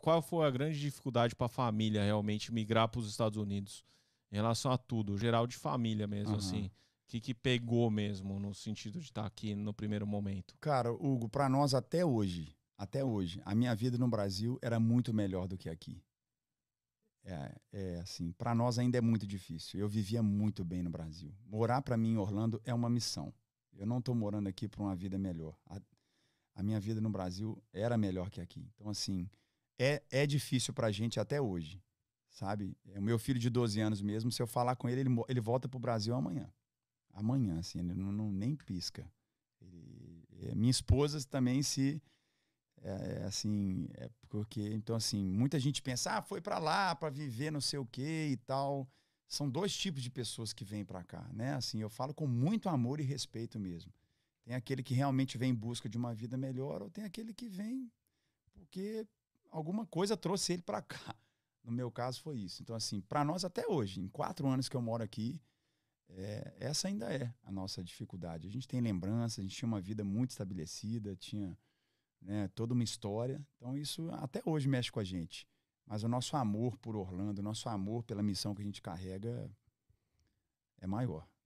qual foi a grande dificuldade para a família realmente migrar para os Estados Unidos em relação a tudo, geral de família mesmo, uhum. assim? O que, que pegou mesmo no sentido de estar tá aqui no primeiro momento? Cara, Hugo, para nós até hoje, até hoje, a minha vida no Brasil era muito melhor do que aqui. É, é assim, para nós ainda é muito difícil. Eu vivia muito bem no Brasil. Morar para mim em Orlando é uma missão. Eu não estou morando aqui para uma vida melhor. A, a minha vida no Brasil era melhor que aqui. Então, assim, é, é difícil pra gente até hoje, sabe? É, o meu filho de 12 anos mesmo, se eu falar com ele, ele, ele volta pro Brasil amanhã. Amanhã, assim, ele não, não nem pisca. Ele, é, minha esposa também se... É, é assim, é porque... Então, assim, muita gente pensa, ah, foi para lá para viver não sei o quê e tal. São dois tipos de pessoas que vêm para cá, né? Assim, eu falo com muito amor e respeito mesmo. Tem aquele que realmente vem em busca de uma vida melhor ou tem aquele que vem porque alguma coisa trouxe ele para cá. No meu caso foi isso. Então, assim, para nós até hoje, em quatro anos que eu moro aqui, é, essa ainda é a nossa dificuldade. A gente tem lembrança, a gente tinha uma vida muito estabelecida, tinha né, toda uma história. Então, isso até hoje mexe com a gente. Mas o nosso amor por Orlando, o nosso amor pela missão que a gente carrega é maior.